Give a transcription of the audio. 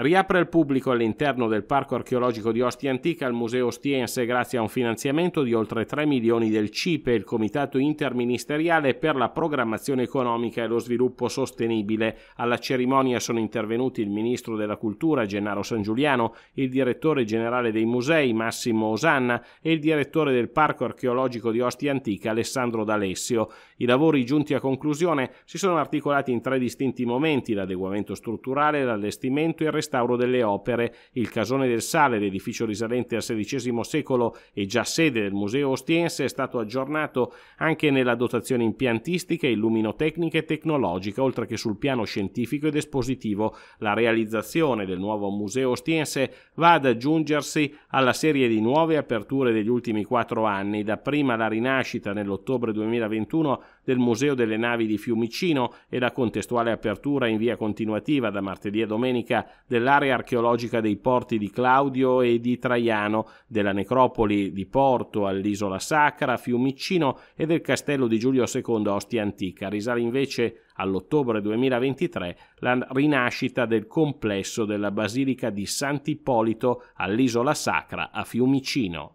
riapre il pubblico all'interno del Parco archeologico di Ostia Antica al Museo Ostiense grazie a un finanziamento di oltre 3 milioni del CIPE, il Comitato Interministeriale per la Programmazione Economica e lo Sviluppo Sostenibile. Alla cerimonia sono intervenuti il Ministro della Cultura Gennaro San Giuliano, il Direttore Generale dei Musei Massimo Osanna e il Direttore del Parco archeologico di Ostia Antica Alessandro D'Alessio. I lavori giunti a conclusione si sono articolati in tre distinti momenti, l'adeguamento strutturale, l'allestimento e il restauro restauro delle opere, il Casone del Sale, l'edificio risalente al XVI secolo e già sede del Museo Ostiense, è stato aggiornato anche nella dotazione impiantistica, illuminotecnica e tecnologica, oltre che sul piano scientifico ed espositivo. La realizzazione del nuovo Museo Ostiense va ad aggiungersi alla serie di nuove aperture degli ultimi quattro anni, dapprima la rinascita nell'ottobre 2021 del Museo delle Navi di Fiumicino e la contestuale apertura in via continuativa da martedì a domenica del dell'area archeologica dei porti di Claudio e di Traiano, della necropoli di Porto all'isola sacra, Fiumicino e del castello di Giulio II Ostia Antica. Risale invece all'ottobre 2023 la rinascita del complesso della Basilica di Sant'Ippolito all'isola sacra a Fiumicino.